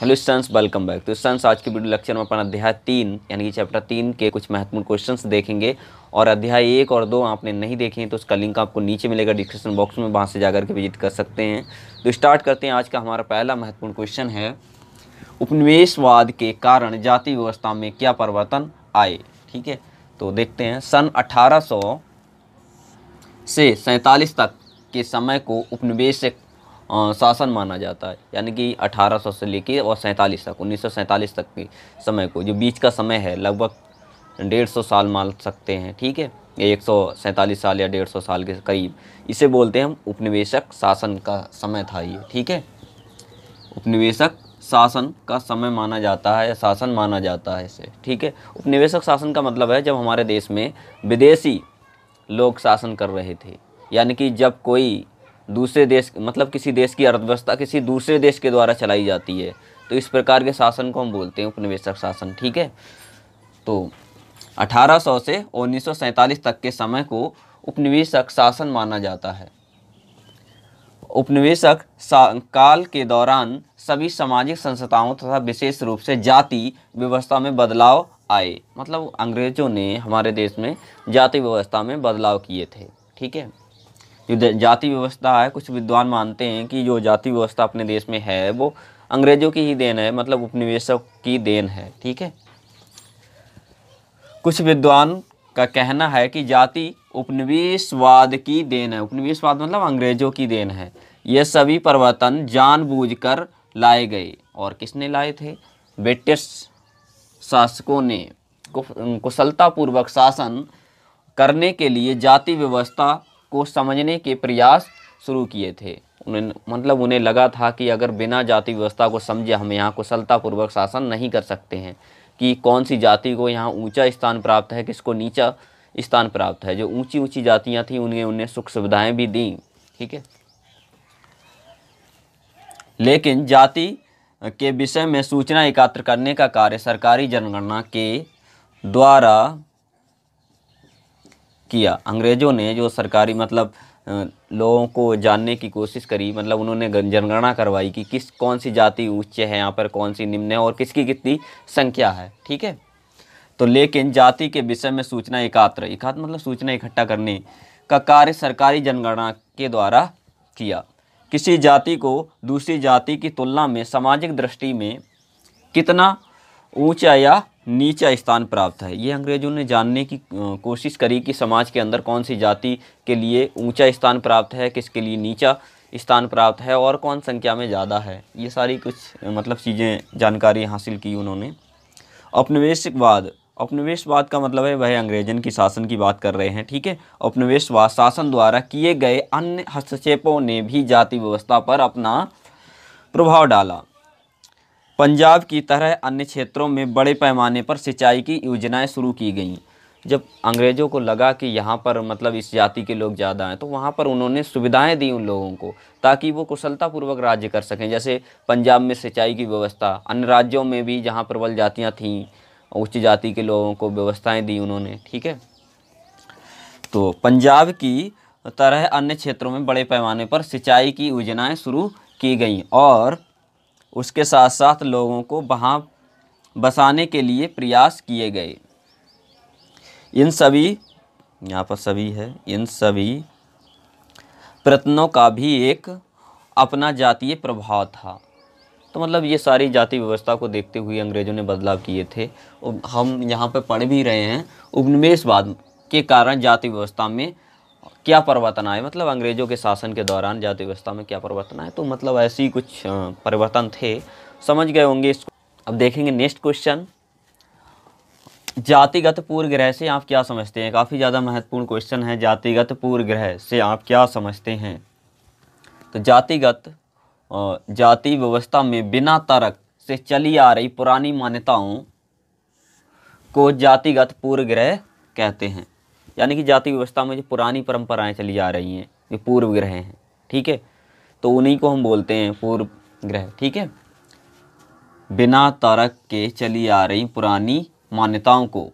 hello students welcome back तो students आज के वीडियो लेक्चर में अपन अध्याय तीन यानी कि चैप्टर तीन के कुछ महत्वपूर्ण क्वेश्चंस देखेंगे और अध्याय एक और दो आपने नहीं देखे हैं तो उसका लिंक आपको नीचे मिलेगा डिस्क्रिप्शन बॉक्स में वहाँ से जाकर के विजिट कर सकते हैं तो स्टार्ट करते हैं आज का हमारा पहला महत्वपूर्ण क्वेश्चन है उपनिवेशवाद के कारण जाति व्यवस्था में क्या परिवर्तन आए ठीक है तो देखते हैं सन अठारह से सैंतालीस तक के समय को उपनिवेश शासन माना जाता है यानी कि 1800 से लेके और सैंतालीस तक उन्नीस तक के समय को जो बीच का समय है लगभग डेढ़ सौ साल मान सकते हैं ठीक है एक सौ साल या डेढ़ सौ साल के करीब इसे बोलते हैं हम उपनिवेशक शासन का समय था ये ठीक है उपनिवेशक शासन का समय माना जाता है या शासन माना जाता है इसे ठीक है उपनिवेशक शासन का मतलब है जब हमारे देश में विदेशी लोग शासन कर रहे थे यानी कि जब कोई दूसरे देश मतलब किसी देश की अर्थव्यवस्था किसी दूसरे देश के द्वारा चलाई जाती है तो इस प्रकार के शासन को हम बोलते हैं उपनिवेशक शासन ठीक है तो 1800 से उन्नीस तक के समय को उपनिवेशक शासन माना जाता है उपनिवेशक काल के दौरान सभी सामाजिक संस्थाओं तथा विशेष रूप से जाति व्यवस्था में बदलाव आए मतलब अंग्रेज़ों ने हमारे देश में जाति व्यवस्था में बदलाव किए थे ठीक है जो जाति व्यवस्था है कुछ विद्वान मानते हैं कि जो जाति व्यवस्था अपने देश में है वो अंग्रेज़ों की ही देन है मतलब उपनिवेशों की देन है ठीक है कुछ विद्वान का कहना है कि जाति उपनिवेशवाद की देन है उपनिवेशवाद मतलब अंग्रेज़ों की देन है ये सभी परिवर्तन जानबूझकर लाए गए और किसने लाए थे ब्रिटिश शासकों ने कुशलतापूर्वक शासन करने के लिए जाति व्यवस्था को समझने के प्रयास शुरू किए थे उन्हें मतलब उन्हें लगा था कि अगर बिना जाति व्यवस्था को समझे हम यहाँ कुशलतापूर्वक शासन नहीं कर सकते हैं कि कौन सी जाति को यहाँ ऊंचा स्थान प्राप्त है किसको नीचा स्थान प्राप्त है जो ऊंची ऊंची जातियाँ थीं उन्हें उन्हें सुख सुविधाएँ भी दी ठीक है लेकिन जाति के विषय में सूचना एकत्र करने का कार्य सरकारी जनगणना के द्वारा किया अंग्रेज़ों ने जो सरकारी मतलब लोगों को जानने की कोशिश करी मतलब उन्होंने जनगणना करवाई कि किस कौन सी जाति उच्च है यहाँ पर कौन सी निम्न है और किसकी कितनी संख्या है ठीक है तो लेकिन जाति के विषय में सूचना एकात्र एकात्र मतलब सूचना इकट्ठा करने का कार्य सरकारी जनगणना के द्वारा किया किसी जाति को दूसरी जाति की तुलना में सामाजिक दृष्टि में कितना ऊंचा या नीचा स्थान प्राप्त है ये अंग्रेज़ों ने जानने की कोशिश करी कि समाज के अंदर कौन सी जाति के लिए ऊंचा स्थान प्राप्त है किसके लिए नीचा स्थान प्राप्त है और कौन संख्या में ज़्यादा है ये सारी कुछ मतलब चीज़ें जानकारी हासिल की उन्होंने औपनिवेशवाद औपनिवेशवाद का मतलब है वह अंग्रेजन की शासन की बात कर रहे हैं ठीक है औपनिवेशवाद शासन द्वारा किए गए अन्य हस्तक्षेपों ने भी जाति व्यवस्था पर अपना प्रभाव डाला पंजाब की तरह अन्य क्षेत्रों में बड़े पैमाने पर सिंचाई की योजनाएं शुरू की गईं जब अंग्रेज़ों को लगा कि यहाँ पर मतलब इस जाति के लोग ज़्यादा हैं तो वहाँ पर उन्होंने सुविधाएं दी उन लोगों को ताकि वो कुशलतापूर्वक राज्य कर सकें जैसे पंजाब में सिंचाई की व्यवस्था अन्य राज्यों में भी जहाँ प्रबल जातियाँ थीं उच्च जाति के लोगों को व्यवस्थाएँ दी उन्होंने ठीक है तो पंजाब की तरह अन्य क्षेत्रों में बड़े पैमाने पर सिंचाई की योजनाएँ शुरू की गई और उसके साथ साथ लोगों को वहाँ बसाने के लिए प्रयास किए गए इन सभी यहाँ पर सभी है इन सभी प्रयत्नों का भी एक अपना जातीय प्रभाव था तो मतलब ये सारी जाति व्यवस्था को देखते हुए अंग्रेज़ों ने बदलाव किए थे हम यहाँ पर पढ़ भी रहे हैं उपनिवेशवाद के कारण जाति व्यवस्था में क्या परिवर्तन आए मतलब अंग्रेज़ों के शासन के दौरान जाति व्यवस्था में क्या परिवर्तन आए तो मतलब ऐसे ही कुछ परिवर्तन थे समझ गए होंगे इसको अब देखेंगे नेक्स्ट क्वेश्चन जातिगत पूर्व ग्रह से आप क्या समझते हैं काफ़ी ज़्यादा महत्वपूर्ण क्वेश्चन है जातिगत पूर्व ग्रह से आप क्या समझते हैं तो जातिगत जाति व्यवस्था में बिना तर्क से चली आ रही पुरानी मान्यताओं को जातिगत पूर्व ग्रह कहते हैं यानी कि जाति व्यवस्था में जो पुरानी परंपराएं चली जा रही हैं जो पूर्व ग्रह हैं ठीक है तो उन्हीं को हम बोलते हैं पूर्व ग्रह ठीक है बिना तारक के चली आ रही पुरानी मान्यताओं को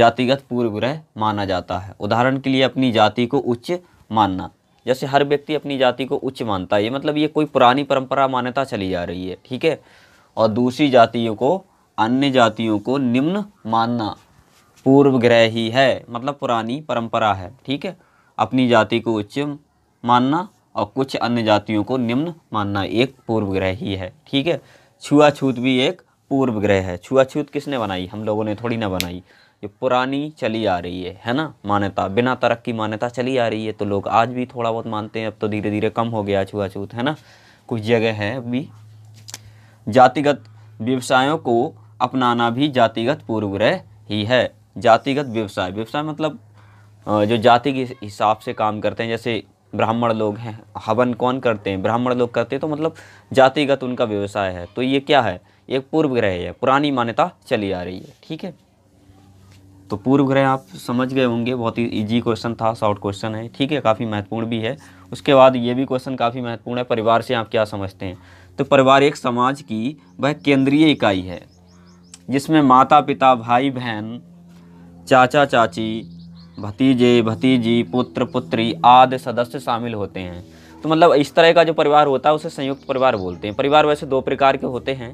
जातिगत पूर्व ग्रह माना जाता है उदाहरण के लिए अपनी जाति को उच्च मानना जैसे हर व्यक्ति अपनी जाति को उच्च मानता है मतलब ये कोई पुरानी परंपरा मान्यता चली जा रही है ठीक है और दूसरी जातियों को अन्य जातियों को निम्न मानना ही है मतलब पुरानी परंपरा है ठीक है अपनी जाति को उच्च मानना और कुछ अन्य जातियों को निम्न मानना एक ही है ठीक है छुआछूत भी एक पूर्व ग्रह है छुआछूत किसने बनाई हम लोगों ने थोड़ी ना बनाई ये पुरानी चली आ रही है है ना मान्यता बिना तरक की मान्यता चली आ रही है तो लोग आज भी थोड़ा बहुत मानते हैं अब तो धीरे धीरे कम हो गया छुआछूत है ना कुछ जगह है अभी जातिगत व्यवसायों को अपनाना भी जातिगत पूर्वग्रह ही है जातिगत व्यवसाय व्यवसाय मतलब जो जाति के हिसाब से काम करते हैं जैसे ब्राह्मण लोग हैं हवन कौन करते हैं ब्राह्मण लोग करते हैं तो मतलब जातिगत उनका व्यवसाय है तो ये क्या है एक पूर्व ग्रह है पुरानी मान्यता चली आ रही है ठीक है तो पूर्व ग्रह आप समझ गए होंगे बहुत ही इजी क्वेश्चन था शॉर्ट क्वेश्चन है ठीक है काफ़ी महत्वपूर्ण भी है उसके बाद ये भी क्वेश्चन काफ़ी महत्वपूर्ण है परिवार से आप क्या समझते हैं तो परिवार एक समाज की वह केंद्रीय इकाई है जिसमें माता पिता भाई बहन चाचा चाची भतीजे भतीजी पुत्र पुत्री आदि सदस्य शामिल होते हैं तो मतलब इस तरह का जो परिवार होता है उसे संयुक्त परिवार बोलते हैं परिवार वैसे दो प्रकार के होते हैं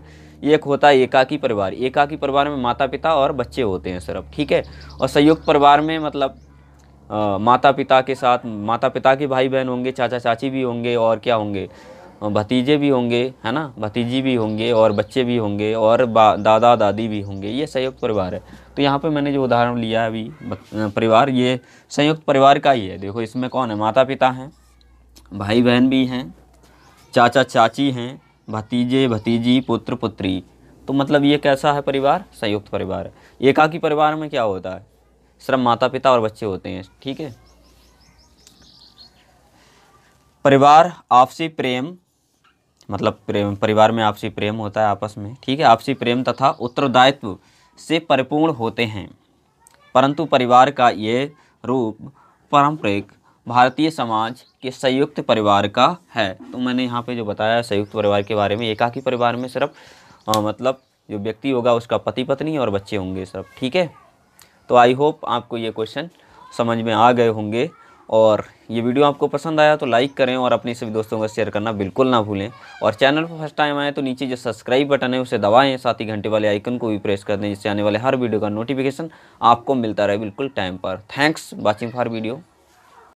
एक होता है एकाकी परिवार एकाकी परिवार में माता पिता और बच्चे होते हैं सिर्फ ठीक है और संयुक्त परिवार में मतलब आ, माता पिता के साथ माता पिता के भाई बहन होंगे चाचा चाची भी होंगे और क्या होंगे भतीजे भी होंगे है ना भतीजी भी होंगे और बच्चे भी होंगे और दादा दादी भी होंगे ये संयुक्त परिवार है तो यहाँ पे मैंने जो उदाहरण लिया है अभी परिवार ये संयुक्त परिवार का ही है देखो इसमें कौन है माता पिता हैं भाई बहन भी हैं चाचा चाची हैं भतीजे भतीजी पुत्र पुत्री तो मतलब ये कैसा है परिवार संयुक्त परिवार एकाकी परिवार में क्या होता है सिर्फ माता पिता और बच्चे होते हैं ठीक है परिवार आपसी प्रेम मतलब प्रेम परिवार में आपसी प्रेम होता है आपस में ठीक है आपसी प्रेम तथा उत्तरदायित्व से परिपूर्ण होते हैं परंतु परिवार का ये रूप पारंपरिक भारतीय समाज के संयुक्त परिवार का है तो मैंने यहाँ पे जो बताया संयुक्त परिवार के बारे में एकाकी परिवार में सिर्फ आ, मतलब जो व्यक्ति होगा उसका पति पत्नी और बच्चे होंगे सब ठीक है तो आई होप आपको ये क्वेश्चन समझ में आ गए होंगे और ये वीडियो आपको पसंद आया तो लाइक करें और अपने सभी दोस्तों का शेयर करना बिल्कुल ना भूलें और चैनल पर फर्स्ट टाइम आए तो नीचे जो सब्सक्राइब बटन है उसे दबाएं साथ ही घंटे वाले आइकन को भी प्रेस कर दें जिससे आने वाले हर वीडियो का नोटिफिकेशन आपको मिलता रहे बिल्कुल टाइम पर थैंक्स वॉचिंग फॉर वीडियो